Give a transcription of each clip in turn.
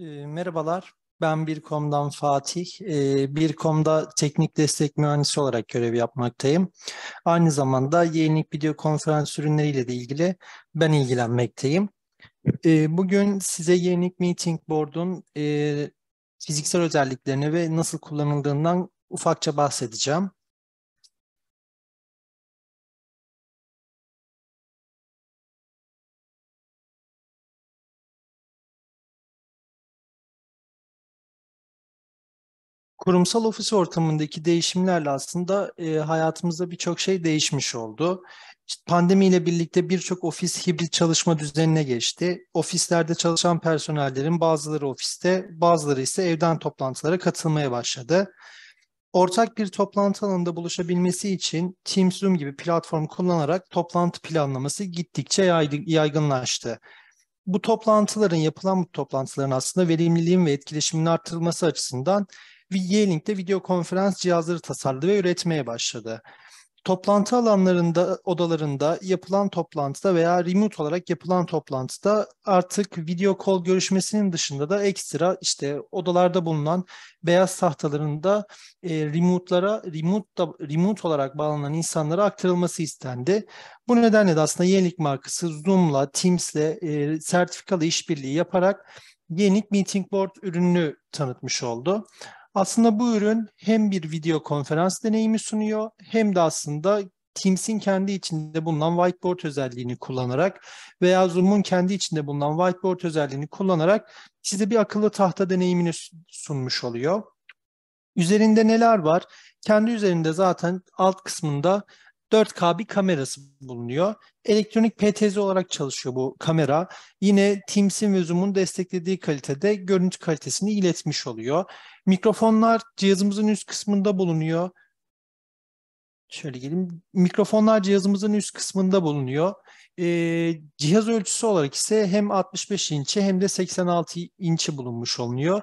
Ee, merhabalar, ben Bircom'dan Fatih. Ee, Bircom'da teknik destek mühendisi olarak görev yapmaktayım. Aynı zamanda yenilik video konferans ürünleriyle de ilgili ben ilgilenmekteyim. Ee, bugün size yenilik Meeting Board'un e, fiziksel özelliklerini ve nasıl kullanıldığından ufakça bahsedeceğim. kurumsal ofis ortamındaki değişimlerle aslında e, hayatımızda birçok şey değişmiş oldu. İşte pandemiyle birlikte birçok ofis hibrit çalışma düzenine geçti. Ofislerde çalışan personellerin bazıları ofiste, bazıları ise evden toplantılara katılmaya başladı. Ortak bir toplantı alanında buluşabilmesi için Teams, Zoom gibi platform kullanarak toplantı planlaması gittikçe yaygınlaştı bu toplantıların, yapılan bu toplantıların aslında verimliliğin ve etkileşimin artırılması açısından Yealink'te video konferans cihazları tasarladı ve üretmeye başladı. Toplantı alanlarında, odalarında yapılan toplantıda veya remote olarak yapılan toplantıda artık video call görüşmesinin dışında da ekstra işte odalarda bulunan beyaz tahtalarında e, remote'lara, remote, da, remote olarak bağlanan insanlara aktarılması istendi. Bu nedenle de aslında Yenik markası Zoom'la, Teams'le e, sertifikalı işbirliği yaparak Yenik Meeting Board ürününü tanıtmış oldu. Aslında bu ürün hem bir video konferans deneyimi sunuyor hem de aslında Teams'in kendi içinde bulunan whiteboard özelliğini kullanarak veya Zoom'un kendi içinde bulunan whiteboard özelliğini kullanarak size bir akıllı tahta deneyimini sunmuş oluyor. Üzerinde neler var? Kendi üzerinde zaten alt kısmında 4K bir kamerası bulunuyor. Elektronik PTZ olarak çalışıyor bu kamera. Yine Teams'in ve Zoom'un desteklediği kalitede görüntü kalitesini iletmiş oluyor. Mikrofonlar cihazımızın üst kısmında bulunuyor. Şöyle gelin. Mikrofonlar cihazımızın üst kısmında bulunuyor. E, cihaz ölçüsü olarak ise hem 65 inçe hem de 86 inçe bulunmuş olunuyor.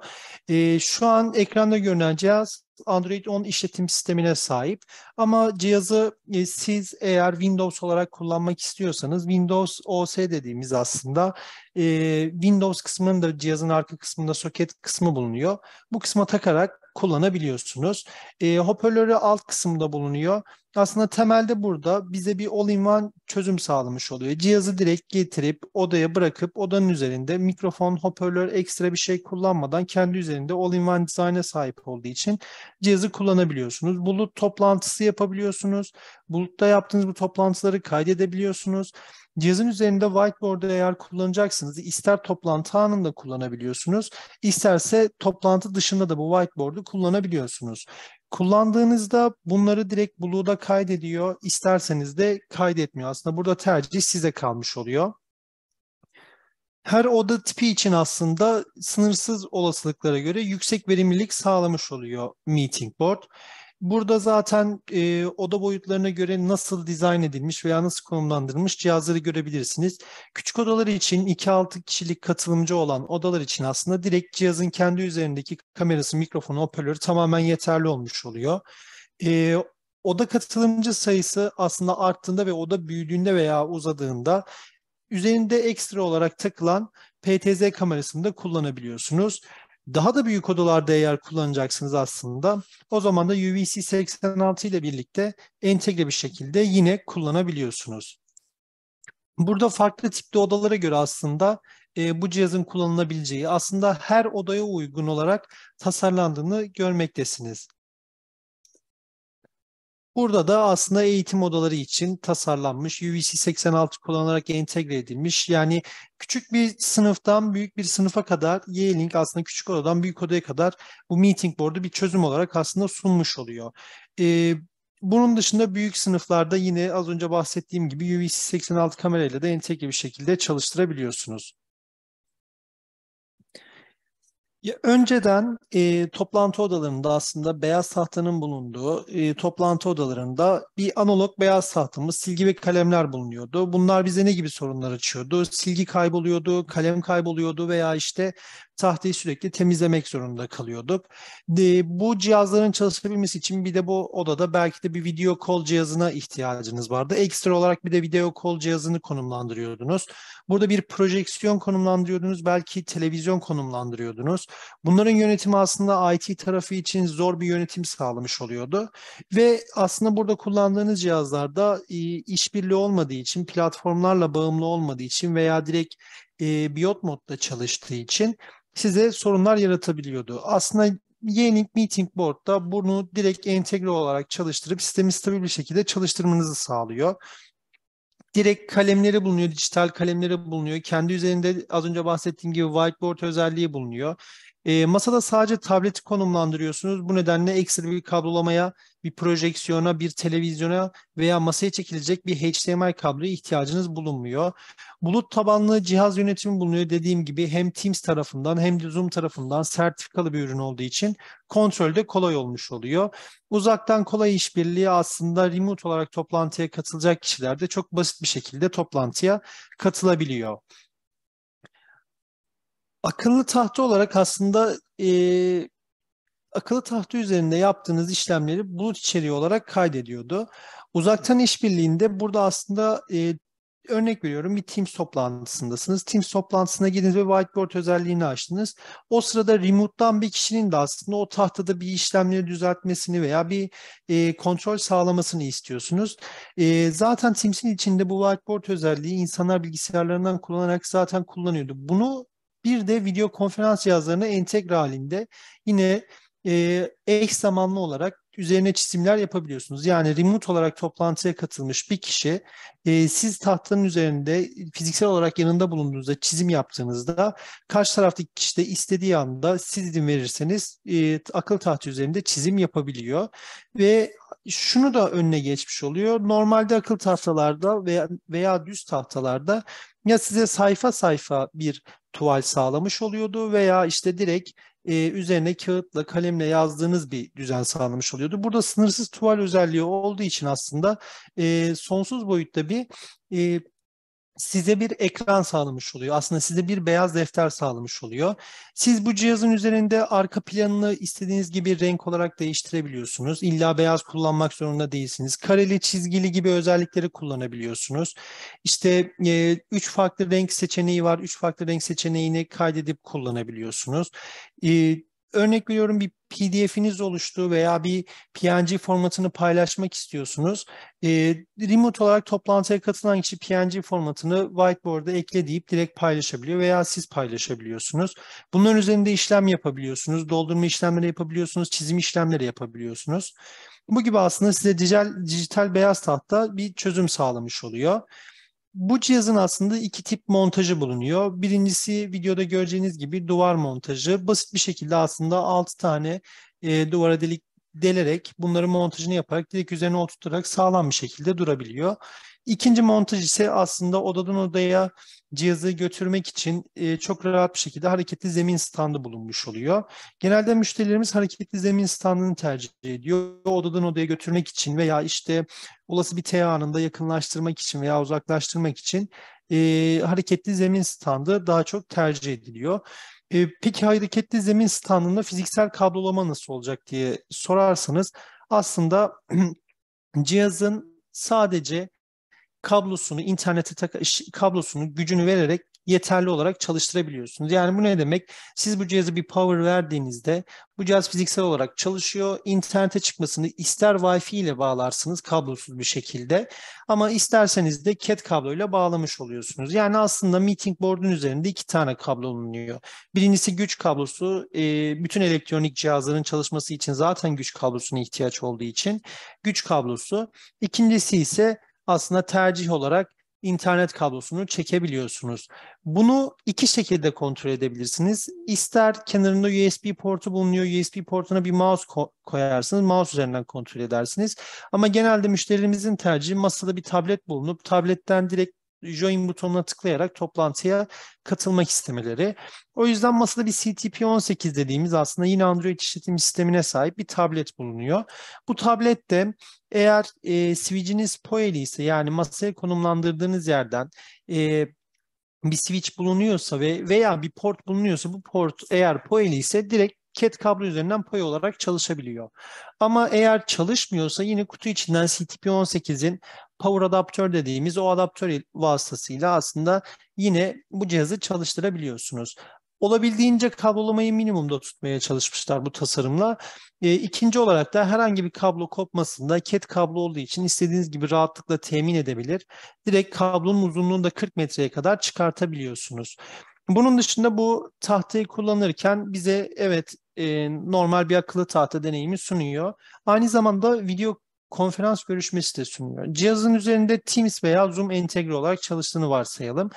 E, şu an ekranda görünen cihaz Android 10 işletim sistemine sahip ama cihazı e, siz eğer Windows olarak kullanmak istiyorsanız Windows OS dediğimiz aslında e, Windows kısmının da cihazın arka kısmında soket kısmı bulunuyor. Bu kısma takarak kullanabiliyorsunuz. E, hoparlörü alt kısımda bulunuyor aslında temelde burada bize bir all-in-one çözüm sağlamış oluyor. Cihazı direkt getirip odaya bırakıp odanın üzerinde mikrofon, hoparlör, ekstra bir şey kullanmadan kendi üzerinde all-in-one design'e sahip olduğu için cihazı kullanabiliyorsunuz. Bulut toplantısı yapabiliyorsunuz. Bulutta yaptığınız bu toplantıları kaydedebiliyorsunuz. Cihazın üzerinde whiteboard'u eğer kullanacaksınız ister toplantı anında kullanabiliyorsunuz, isterse toplantı dışında da bu whiteboard'u kullanabiliyorsunuz. Kullandığınızda bunları direkt Blue'da kaydediyor, isterseniz de kaydetmiyor. Aslında burada tercih size kalmış oluyor. Her oda tipi için aslında sınırsız olasılıklara göre yüksek verimlilik sağlamış oluyor Meeting Board. Burada zaten e, oda boyutlarına göre nasıl dizayn edilmiş veya nasıl konumlandırılmış cihazları görebilirsiniz. Küçük odalar için 2-6 kişilik katılımcı olan odalar için aslında direkt cihazın kendi üzerindeki kamerası, mikrofonu, hoparlörü tamamen yeterli olmuş oluyor. E, oda katılımcı sayısı aslında arttığında ve oda büyüdüğünde veya uzadığında üzerinde ekstra olarak takılan PTZ kamerasını da kullanabiliyorsunuz. Daha da büyük odalarda eğer kullanacaksınız aslında o zaman da UVC 86 ile birlikte entegre bir şekilde yine kullanabiliyorsunuz. Burada farklı tipte odalara göre aslında e, bu cihazın kullanılabileceği aslında her odaya uygun olarak tasarlandığını görmektesiniz. Burada da aslında eğitim odaları için tasarlanmış, UVC 86 kullanarak entegre edilmiş. Yani küçük bir sınıftan büyük bir sınıfa kadar Yealink aslında küçük odadan büyük odaya kadar bu meeting board'u bir çözüm olarak aslında sunmuş oluyor. Ee, bunun dışında büyük sınıflarda yine az önce bahsettiğim gibi UVC 86 kamerayla da entegre bir şekilde çalıştırabiliyorsunuz. Ya önceden e, toplantı odalarında aslında beyaz tahtanın bulunduğu e, toplantı odalarında bir analog beyaz tahtamız, silgi ve kalemler bulunuyordu. Bunlar bize ne gibi sorunlar açıyordu? Silgi kayboluyordu, kalem kayboluyordu veya işte tahtayı sürekli temizlemek zorunda kalıyorduk. bu cihazların çalışabilmesi için bir de bu odada belki de bir video call cihazına ihtiyacınız vardı. Ekstra olarak bir de video call cihazını konumlandırıyordunuz. Burada bir projeksiyon konumlandırıyordunuz, belki televizyon konumlandırıyordunuz. Bunların yönetimi aslında IT tarafı için zor bir yönetim sağlamış oluyordu. Ve aslında burada kullandığınız cihazlarda e, işbirliği olmadığı için, platformlarla bağımlı olmadığı için veya direkt e, biyot modda çalıştığı için size sorunlar yaratabiliyordu. Aslında Yenik Meeting board da bunu direkt entegre olarak çalıştırıp sistemi stabil bir şekilde çalıştırmanızı sağlıyor. Direkt kalemleri bulunuyor, dijital kalemleri bulunuyor. Kendi üzerinde az önce bahsettiğim gibi whiteboard özelliği bulunuyor. E, masada sadece tableti konumlandırıyorsunuz. Bu nedenle ekstra bir kablolamaya, bir projeksiyona, bir televizyona veya masaya çekilecek bir HDMI kabloya ihtiyacınız bulunmuyor. Bulut tabanlı cihaz yönetimi bulunuyor. Dediğim gibi hem Teams tarafından hem de Zoom tarafından sertifikalı bir ürün olduğu için kontrol de kolay olmuş oluyor. Uzaktan kolay işbirliği aslında remote olarak toplantıya katılacak kişiler de çok basit bir şekilde toplantıya katılabiliyor akıllı tahta olarak aslında e, akıllı tahta üzerinde yaptığınız işlemleri bulut içeriği olarak kaydediyordu. Uzaktan işbirliğinde burada aslında e, örnek veriyorum bir Teams toplantısındasınız. Teams toplantısına girdiniz ve whiteboard özelliğini açtınız. O sırada remote'dan bir kişinin de aslında o tahtada bir işlemleri düzeltmesini veya bir e, kontrol sağlamasını istiyorsunuz. E, zaten Teams'in içinde bu whiteboard özelliği insanlar bilgisayarlarından kullanarak zaten kullanıyordu. Bunu bir de video konferans cihazlarını entegre halinde yine e, ek zamanlı olarak üzerine çizimler yapabiliyorsunuz. Yani remote olarak toplantıya katılmış bir kişi e, siz tahtanın üzerinde fiziksel olarak yanında bulunduğunuzda çizim yaptığınızda karşı taraftaki kişi de istediği anda siz izin verirseniz e, akıl tahtı üzerinde çizim yapabiliyor. Ve şunu da önüne geçmiş oluyor. Normalde akıl tahtalarda veya, veya düz tahtalarda ya size sayfa sayfa bir tuval sağlamış oluyordu veya işte direkt e, üzerine kağıtla kalemle yazdığınız bir düzen sağlamış oluyordu. Burada sınırsız tuval özelliği olduğu için aslında e, sonsuz boyutta bir e, size bir ekran sağlamış oluyor. Aslında size bir beyaz defter sağlamış oluyor. Siz bu cihazın üzerinde arka planını istediğiniz gibi renk olarak değiştirebiliyorsunuz. İlla beyaz kullanmak zorunda değilsiniz. Kareli, çizgili gibi özellikleri kullanabiliyorsunuz. İşte e, üç farklı renk seçeneği var. Üç farklı renk seçeneğini kaydedip kullanabiliyorsunuz. E, örnek veriyorum bir PDF'iniz oluştu veya bir PNG formatını paylaşmak istiyorsunuz. E, remote olarak toplantıya katılan kişi PNG formatını whiteboard'a ekle deyip direkt paylaşabiliyor veya siz paylaşabiliyorsunuz. Bunların üzerinde işlem yapabiliyorsunuz, doldurma işlemleri yapabiliyorsunuz, çizim işlemleri yapabiliyorsunuz. Bu gibi aslında size dijital, dijital beyaz tahta bir çözüm sağlamış oluyor bu cihazın aslında iki tip montajı bulunuyor. Birincisi videoda göreceğiniz gibi duvar montajı. Basit bir şekilde aslında 6 tane e, duvara delik delerek, bunların montajını yaparak, direkt üzerine oturtarak sağlam bir şekilde durabiliyor. İkinci montaj ise aslında odadan odaya cihazı götürmek için e, çok rahat bir şekilde hareketli zemin standı bulunmuş oluyor. Genelde müşterilerimiz hareketli zemin standını tercih ediyor. Odadan odaya götürmek için veya işte olası bir T anında yakınlaştırmak için veya uzaklaştırmak için e, hareketli zemin standı daha çok tercih ediliyor. E, peki hareketli zemin standında fiziksel kablolama nasıl olacak diye sorarsanız aslında cihazın sadece kablosunu internete tak kablosunu gücünü vererek yeterli olarak çalıştırabiliyorsunuz. Yani bu ne demek? Siz bu cihazı bir power verdiğinizde bu cihaz fiziksel olarak çalışıyor. İnternete çıkmasını ister Wi-Fi ile bağlarsınız kablosuz bir şekilde ama isterseniz de CAT kabloyla bağlamış oluyorsunuz. Yani aslında meeting board'un üzerinde iki tane kablo bulunuyor. Birincisi güç kablosu. E, bütün elektronik cihazların çalışması için zaten güç kablosuna ihtiyaç olduğu için güç kablosu. İkincisi ise aslında tercih olarak internet kablosunu çekebiliyorsunuz. Bunu iki şekilde kontrol edebilirsiniz. İster kenarında USB portu bulunuyor, USB portuna bir mouse ko- koyarsınız, mouse üzerinden kontrol edersiniz. Ama genelde müşterilerimizin tercihi masada bir tablet bulunup tabletten direkt join butonuna tıklayarak toplantıya katılmak istemeleri. O yüzden masada bir CTP-18 dediğimiz aslında yine Android işletim sistemine sahip bir tablet bulunuyor. Bu tablette eğer e, switch'iniz POE'li ise yani masaya konumlandırdığınız yerden e, bir switch bulunuyorsa ve veya bir port bulunuyorsa bu port eğer POE'li ise direkt CAT kablo üzerinden pay olarak çalışabiliyor. Ama eğer çalışmıyorsa yine kutu içinden CTP18'in power adaptör dediğimiz o adaptör vasıtasıyla aslında yine bu cihazı çalıştırabiliyorsunuz. Olabildiğince kablolamayı minimumda tutmaya çalışmışlar bu tasarımla. E, ikinci olarak da herhangi bir kablo kopmasında CAT kablo olduğu için istediğiniz gibi rahatlıkla temin edebilir. Direkt kablonun uzunluğunu da 40 metreye kadar çıkartabiliyorsunuz. Bunun dışında bu tahtayı kullanırken bize evet e, normal bir akıllı tahta deneyimi sunuyor. Aynı zamanda video konferans görüşmesi de sunuyor. Cihazın üzerinde Teams veya Zoom entegre olarak çalıştığını varsayalım.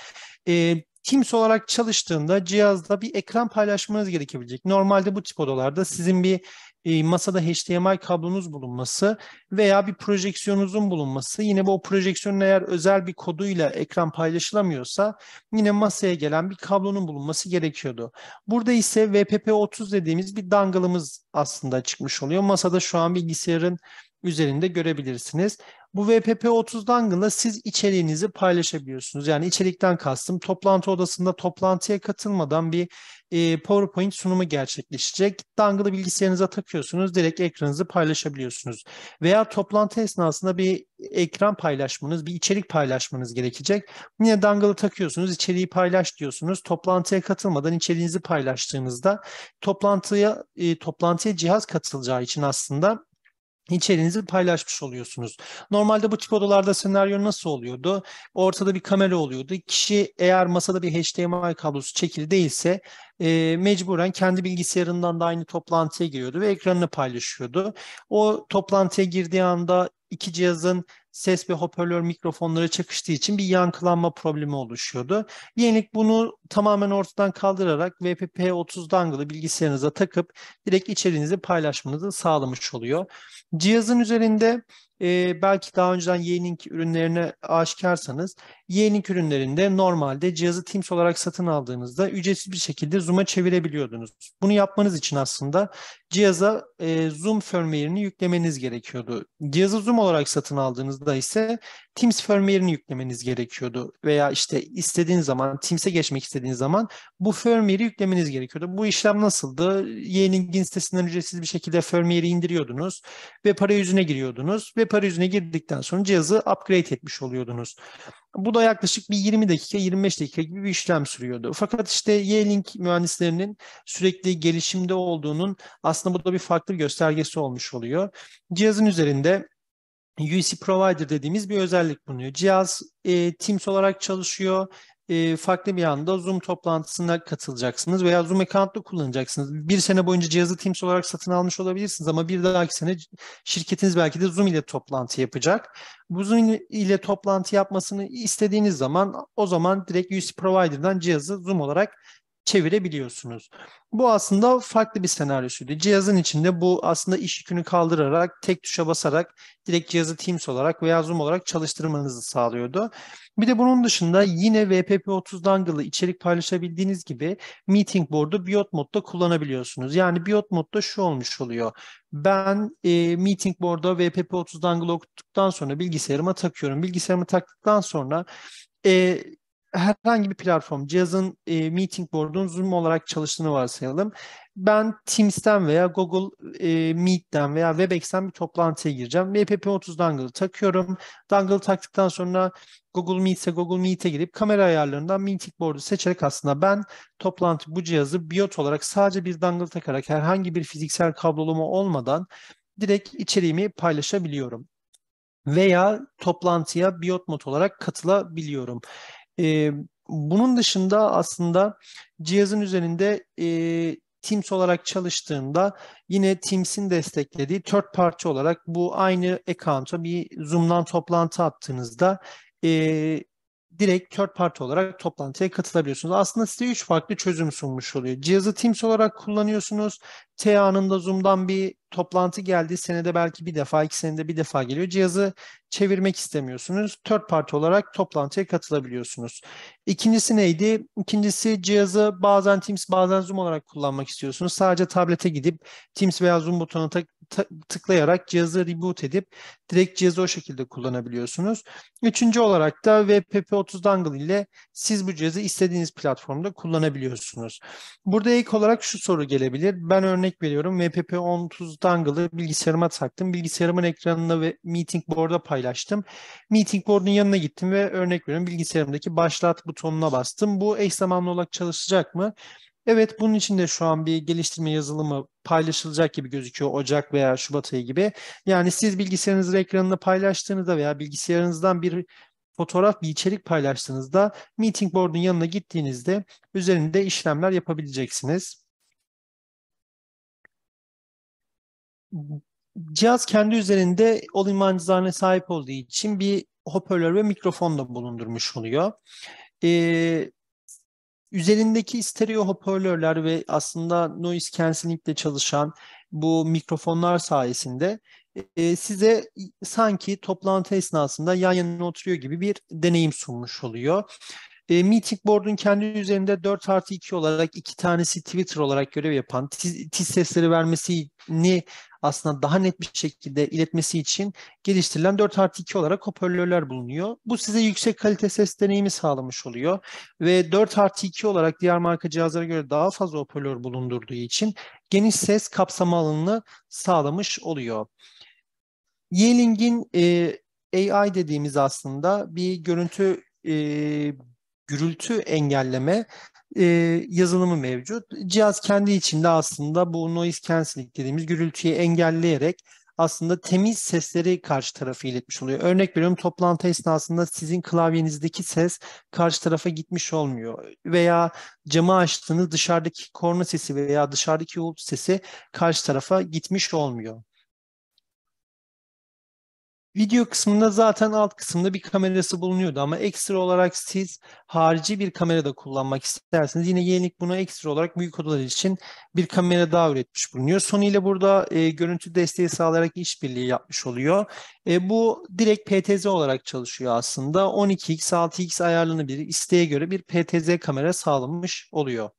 E, Teams olarak çalıştığında cihazda bir ekran paylaşmanız gerekebilecek. Normalde bu tip odalarda sizin bir e, masada HDMI kablonuz bulunması veya bir projeksiyonunuzun bulunması. Yine bu o projeksiyonun eğer özel bir koduyla ekran paylaşılamıyorsa yine masaya gelen bir kablonun bulunması gerekiyordu. Burada ise VPP30 dediğimiz bir dangalımız aslında çıkmış oluyor. Masada şu an bilgisayarın üzerinde görebilirsiniz. Bu VPP 30 Dangle'la siz içeriğinizi paylaşabiliyorsunuz. Yani içerikten kastım toplantı odasında toplantıya katılmadan bir e, PowerPoint sunumu gerçekleşecek. Dangle'ı bilgisayarınıza takıyorsunuz, direkt ekranınızı paylaşabiliyorsunuz. Veya toplantı esnasında bir ekran paylaşmanız, bir içerik paylaşmanız gerekecek. Yine Dangle'ı takıyorsunuz, içeriği paylaş diyorsunuz. Toplantıya katılmadan içeriğinizi paylaştığınızda toplantıya e, toplantıya cihaz katılacağı için aslında içeriğinizi paylaşmış oluyorsunuz. Normalde bu tip odalarda senaryo nasıl oluyordu? Ortada bir kamera oluyordu. Kişi eğer masada bir HDMI kablosu çekili değilse e, mecburen kendi bilgisayarından da aynı toplantıya giriyordu ve ekranını paylaşıyordu. O toplantıya girdiği anda iki cihazın ses ve hoparlör mikrofonları çakıştığı için bir yankılanma problemi oluşuyordu. Yenilik bunu tamamen ortadan kaldırarak VPP 30 dangle'ı bilgisayarınıza takıp direkt içeriğinizi paylaşmanızı sağlamış oluyor. Cihazın üzerinde e, belki daha önceden Yeğenink ürünlerine aşikarsanız Yeğenink ürünlerinde normalde cihazı Teams olarak satın aldığınızda ücretsiz bir şekilde Zoom'a çevirebiliyordunuz. Bunu yapmanız için aslında cihaza e, Zoom firmware'ini yüklemeniz gerekiyordu. Cihazı Zoom olarak satın aldığınızda ise Teams firmware'ini yüklemeniz gerekiyordu. Veya işte istediğiniz zaman Teams'e geçmek istediğiniz zaman bu firmware'i yüklemeniz gerekiyordu. Bu işlem nasıldı? Yeningin sitesinden ücretsiz bir şekilde firmware'i indiriyordunuz ve para yüzüne giriyordunuz ve para yüzüne girdikten sonra cihazı upgrade etmiş oluyordunuz. Bu da yaklaşık bir 20 dakika, 25 dakika gibi bir işlem sürüyordu. Fakat işte Yealink mühendislerinin sürekli gelişimde olduğunun aslında bu da bir farklı göstergesi olmuş oluyor. Cihazın üzerinde UC Provider dediğimiz bir özellik bulunuyor. Cihaz e, Teams olarak çalışıyor. E, farklı bir anda Zoom toplantısına katılacaksınız veya Zoom account'lu kullanacaksınız. Bir sene boyunca cihazı Teams olarak satın almış olabilirsiniz ama bir dahaki sene şirketiniz belki de Zoom ile toplantı yapacak. Bu Zoom ile toplantı yapmasını istediğiniz zaman o zaman direkt UC Provider'dan cihazı Zoom olarak çevirebiliyorsunuz. Bu aslında farklı bir senaryosuydu. Cihazın içinde bu aslında iş yükünü kaldırarak, tek tuşa basarak direkt cihazı Teams olarak veya Zoom olarak çalıştırmanızı sağlıyordu. Bir de bunun dışında yine VPP30 dongle'ı içerik paylaşabildiğiniz gibi Meeting Board'u Biot modda kullanabiliyorsunuz. Yani Biot modda şu olmuş oluyor. Ben e, Meeting Board'a VPP30 dongle okuttuktan sonra bilgisayarıma takıyorum. Bilgisayarıma taktıktan sonra e, herhangi bir platform, cihazın e, meeting board'un Zoom olarak çalıştığını varsayalım. Ben Teams'ten veya Google e, Meet'ten veya Webex'ten bir toplantıya gireceğim. VPP30 dangle'ı takıyorum. Dangle'ı taktıktan sonra Google Meet'e Google Meet'e girip kamera ayarlarından meeting board'u seçerek aslında ben toplantı bu cihazı biot olarak sadece bir dangle takarak herhangi bir fiziksel kablolama olmadan direkt içeriğimi paylaşabiliyorum veya toplantıya biot mod olarak katılabiliyorum. E, bunun dışında aslında cihazın üzerinde e, Teams olarak çalıştığında yine Teams'in desteklediği dört parça olarak bu aynı account'a bir Zoom'dan toplantı attığınızda e, direkt third party olarak toplantıya katılabiliyorsunuz. Aslında size üç farklı çözüm sunmuş oluyor. Cihazı Teams olarak kullanıyorsunuz. T anında Zoom'dan bir toplantı geldi. Senede belki bir defa, iki senede bir defa geliyor. Cihazı çevirmek istemiyorsunuz. Third party olarak toplantıya katılabiliyorsunuz. İkincisi neydi? İkincisi cihazı bazen Teams bazen Zoom olarak kullanmak istiyorsunuz. Sadece tablete gidip Teams veya Zoom butonuna tıklayarak cihazı reboot edip direkt cihazı o şekilde kullanabiliyorsunuz. Üçüncü olarak da WPP30 dongle ile siz bu cihazı istediğiniz platformda kullanabiliyorsunuz. Burada ilk olarak şu soru gelebilir. Ben örnek veriyorum WPP30 dongle'ı bilgisayarıma taktım. Bilgisayarımın ekranına ve meeting board'a paylaştım. Meeting board'un yanına gittim ve örnek veriyorum bilgisayarımdaki başlat butonuna bastım. Bu eş zamanlı olarak çalışacak mı? Evet bunun için de şu an bir geliştirme yazılımı paylaşılacak gibi gözüküyor Ocak veya Şubat ayı gibi. Yani siz bilgisayarınızın ekranını paylaştığınızda veya bilgisayarınızdan bir fotoğraf, bir içerik paylaştığınızda meeting board'un yanına gittiğinizde üzerinde işlemler yapabileceksiniz. Cihaz kendi üzerinde all-in-one design'e sahip olduğu için bir hoparlör ve mikrofon da bulundurmuş oluyor. Ee, Üzerindeki stereo hoparlörler ve aslında noise cancelling ile çalışan bu mikrofonlar sayesinde e, size sanki toplantı esnasında yan yana oturuyor gibi bir deneyim sunmuş oluyor. E, Meeting Board'un kendi üzerinde 4 artı 2 olarak iki tanesi Twitter olarak görev yapan tiz sesleri vermesini aslında daha net bir şekilde iletmesi için geliştirilen 4 artı 2 olarak hoparlörler bulunuyor. Bu size yüksek kalite ses deneyimi sağlamış oluyor ve 4 artı 2 olarak diğer marka cihazlara göre daha fazla hoparlör bulundurduğu için geniş ses kapsama alanını sağlamış oluyor. Yealing'in e, AI dediğimiz aslında bir görüntü e, gürültü engelleme e, yazılımı mevcut. Cihaz kendi içinde aslında bu noise cancelling dediğimiz gürültüyü engelleyerek aslında temiz sesleri karşı tarafa iletmiş oluyor. Örnek veriyorum toplantı esnasında sizin klavyenizdeki ses karşı tarafa gitmiş olmuyor. Veya camı açtığınız dışarıdaki korna sesi veya dışarıdaki uğultu sesi karşı tarafa gitmiş olmuyor. Video kısmında zaten alt kısımda bir kamerası bulunuyordu ama ekstra olarak siz harici bir kamera da kullanmak isterseniz yine yenilik buna ekstra olarak büyük odalar için bir kamera daha üretmiş bulunuyor. Sony ile burada e, görüntü desteği sağlayarak işbirliği yapmış oluyor. E, bu direkt PTZ olarak çalışıyor aslında. 12x 6x ayarlarını bir isteğe göre bir PTZ kamera sağlanmış oluyor.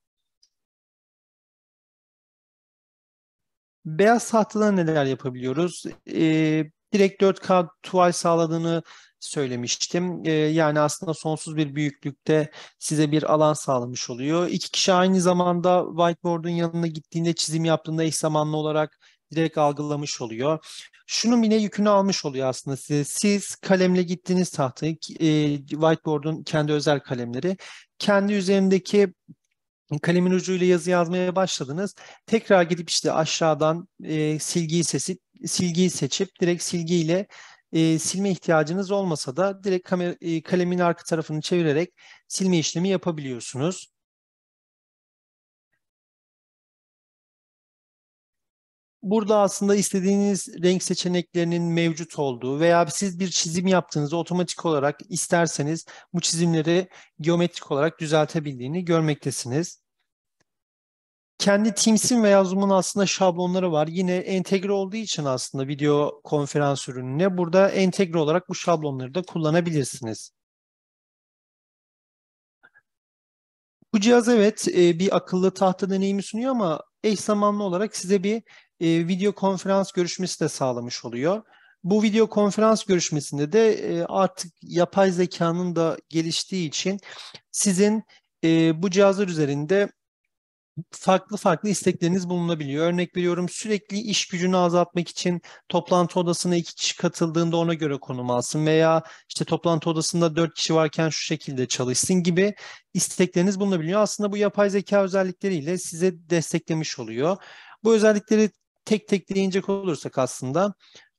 Beyaz tahtada neler yapabiliyoruz? Ee, direkt 4K tuval sağladığını söylemiştim. E, yani aslında sonsuz bir büyüklükte size bir alan sağlamış oluyor. İki kişi aynı zamanda whiteboard'un yanına gittiğinde çizim yaptığında eş zamanlı olarak direkt algılamış oluyor. Şunun yine yükünü almış oluyor aslında size. Siz kalemle gittiğiniz tahtayı, e, whiteboard'un kendi özel kalemleri, kendi üzerindeki kalemin ucuyla yazı yazmaya başladınız. Tekrar gidip işte aşağıdan e, silgiyi sesi silgiyi seçip direkt silgiyle e, silme ihtiyacınız olmasa da direkt kamera, e, kalemin arka tarafını çevirerek silme işlemi yapabiliyorsunuz. Burada aslında istediğiniz renk seçeneklerinin mevcut olduğu veya siz bir çizim yaptığınızda otomatik olarak isterseniz bu çizimleri geometrik olarak düzeltebildiğini görmektesiniz kendi Teams'in veya Zoom'un aslında şablonları var. Yine entegre olduğu için aslında video konferans ürününe burada entegre olarak bu şablonları da kullanabilirsiniz. Bu cihaz evet e, bir akıllı tahta deneyimi sunuyor ama eş zamanlı olarak size bir e, video konferans görüşmesi de sağlamış oluyor. Bu video konferans görüşmesinde de e, artık yapay zekanın da geliştiği için sizin bu cihazlar üzerinde farklı farklı istekleriniz bulunabiliyor. Örnek veriyorum sürekli iş gücünü azaltmak için toplantı odasına iki kişi katıldığında ona göre konum alsın veya işte toplantı odasında dört kişi varken şu şekilde çalışsın gibi istekleriniz bulunabiliyor. Aslında bu yapay zeka özellikleriyle size desteklemiş oluyor. Bu özellikleri tek tek değinecek olursak aslında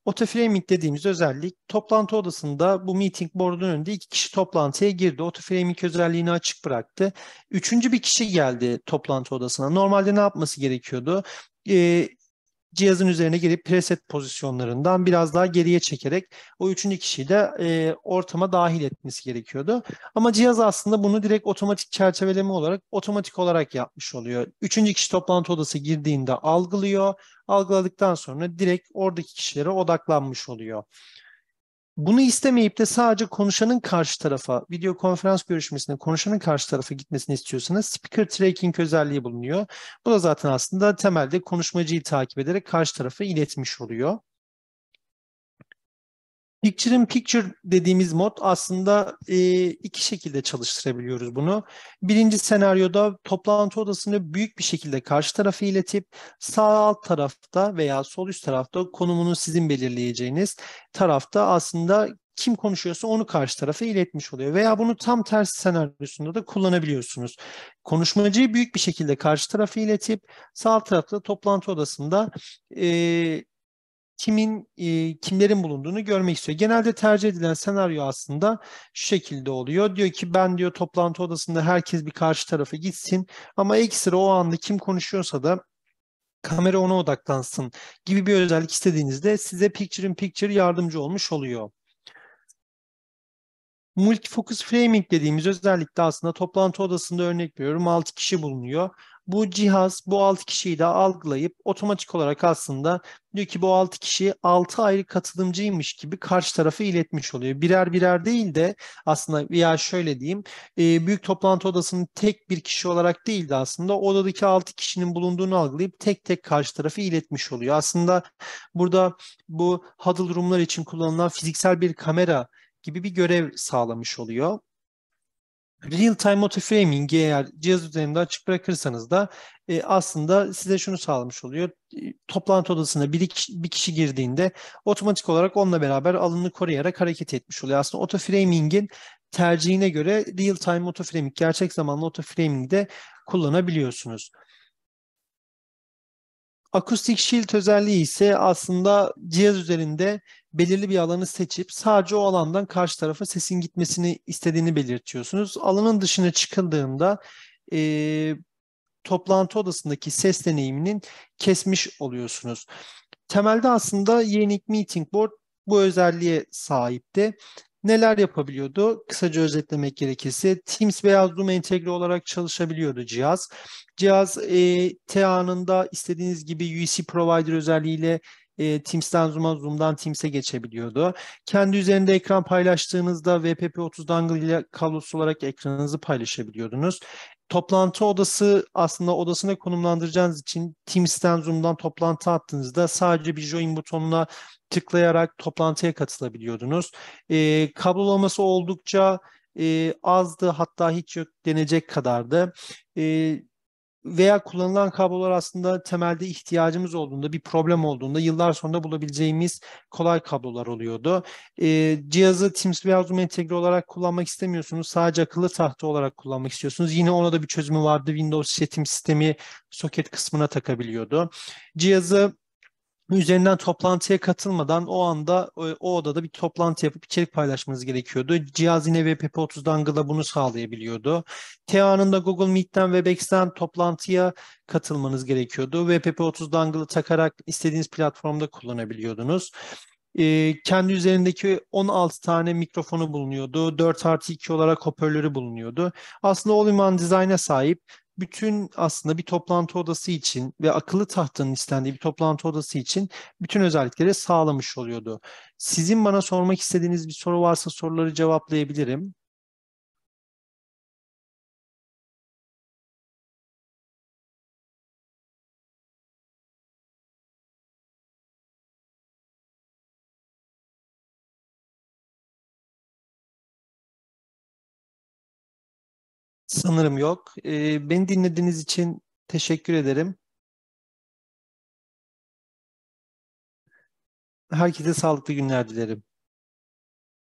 Autoframing dediğimiz özellik toplantı odasında bu meeting board'un önünde iki kişi toplantıya girdi. Autoframing özelliğini açık bıraktı. Üçüncü bir kişi geldi toplantı odasına. Normalde ne yapması gerekiyordu? Ee, cihazın üzerine gelip preset pozisyonlarından biraz daha geriye çekerek o üçüncü kişiyi de e, ortama dahil etmesi gerekiyordu. Ama cihaz aslında bunu direkt otomatik çerçeveleme olarak otomatik olarak yapmış oluyor. Üçüncü kişi toplantı odası girdiğinde algılıyor. Algıladıktan sonra direkt oradaki kişilere odaklanmış oluyor. Bunu istemeyip de sadece konuşanın karşı tarafa, video konferans görüşmesinde konuşanın karşı tarafa gitmesini istiyorsanız speaker tracking özelliği bulunuyor. Bu da zaten aslında temelde konuşmacıyı takip ederek karşı tarafa iletmiş oluyor. Picture in Picture dediğimiz mod aslında e, iki şekilde çalıştırabiliyoruz bunu. Birinci senaryoda toplantı odasını büyük bir şekilde karşı tarafa iletip sağ alt tarafta veya sol üst tarafta konumunu sizin belirleyeceğiniz tarafta aslında kim konuşuyorsa onu karşı tarafa iletmiş oluyor. Veya bunu tam tersi senaryosunda da kullanabiliyorsunuz. Konuşmacıyı büyük bir şekilde karşı tarafa iletip sağ tarafta toplantı odasında e, kimin e, kimlerin bulunduğunu görmek istiyor. Genelde tercih edilen senaryo aslında şu şekilde oluyor. Diyor ki ben diyor toplantı odasında herkes bir karşı tarafa gitsin ama ekstra o anda kim konuşuyorsa da kamera ona odaklansın gibi bir özellik istediğinizde size picture in picture yardımcı olmuş oluyor. Multifocus framing dediğimiz özellikle aslında toplantı odasında örnek veriyorum 6 kişi bulunuyor. Bu cihaz bu 6 kişiyi de algılayıp otomatik olarak aslında diyor ki bu 6 kişi 6 ayrı katılımcıymış gibi karşı tarafı iletmiş oluyor. Birer birer değil de aslında veya şöyle diyeyim e, büyük toplantı odasının tek bir kişi olarak değil de aslında odadaki 6 kişinin bulunduğunu algılayıp tek tek karşı tarafı iletmiş oluyor. Aslında burada bu huddle roomlar için kullanılan fiziksel bir kamera gibi bir görev sağlamış oluyor. Real-time autoframing'i eğer cihaz üzerinde açık bırakırsanız da e, aslında size şunu sağlamış oluyor. E, toplantı odasına bir, bir kişi girdiğinde otomatik olarak onunla beraber alanını koruyarak hareket etmiş oluyor. Aslında auto framing'in tercihine göre real-time framing, gerçek zamanlı auto framing'i de kullanabiliyorsunuz. Akustik shield özelliği ise aslında cihaz üzerinde belirli bir alanı seçip sadece o alandan karşı tarafa sesin gitmesini istediğini belirtiyorsunuz. Alanın dışına çıkıldığında e, toplantı odasındaki ses deneyiminin kesmiş oluyorsunuz. Temelde aslında Yenik Meeting Board bu özelliğe sahipti. Neler yapabiliyordu? Kısaca özetlemek gerekirse Teams veya Zoom entegre olarak çalışabiliyordu cihaz. Cihaz e, T anında istediğiniz gibi UC e Provider özelliğiyle e, Teams'ten Zoom'a, Zoom'dan Teams'e geçebiliyordu. Kendi üzerinde ekran paylaştığınızda WPP30 dongle ile kablosuz olarak ekranınızı paylaşabiliyordunuz. Toplantı odası aslında odasını konumlandıracağınız için Teams'ten Zoom'dan toplantı attığınızda sadece bir join butonuna tıklayarak toplantıya katılabiliyordunuz. E, kablolaması oldukça e, azdı hatta hiç yok denecek kadardı. E, veya kullanılan kablolar aslında temelde ihtiyacımız olduğunda, bir problem olduğunda yıllar sonra bulabileceğimiz kolay kablolar oluyordu. E, cihazı Teams veya Zoom entegre olarak kullanmak istemiyorsunuz. Sadece akıllı tahta olarak kullanmak istiyorsunuz. Yine ona da bir çözümü vardı. Windows işletim sistemi soket kısmına takabiliyordu. Cihazı üzerinden toplantıya katılmadan o anda e, o odada bir toplantı yapıp içerik paylaşmanız gerekiyordu. Cihaz yine WPP30'dan Google'a bunu sağlayabiliyordu. T anında Google Meet'ten, Webex'ten toplantıya katılmanız gerekiyordu. WPP30 dangle'ı takarak istediğiniz platformda kullanabiliyordunuz. E, kendi üzerindeki 16 tane mikrofonu bulunuyordu. 4 artı 2 olarak hoparlörü bulunuyordu. Aslında all-in-one design'a sahip bütün aslında bir toplantı odası için ve akıllı tahtanın istendiği bir toplantı odası için bütün özellikleri sağlamış oluyordu. Sizin bana sormak istediğiniz bir soru varsa soruları cevaplayabilirim. Sanırım yok. Ee, beni dinlediğiniz için teşekkür ederim. Herkese sağlıklı günler dilerim.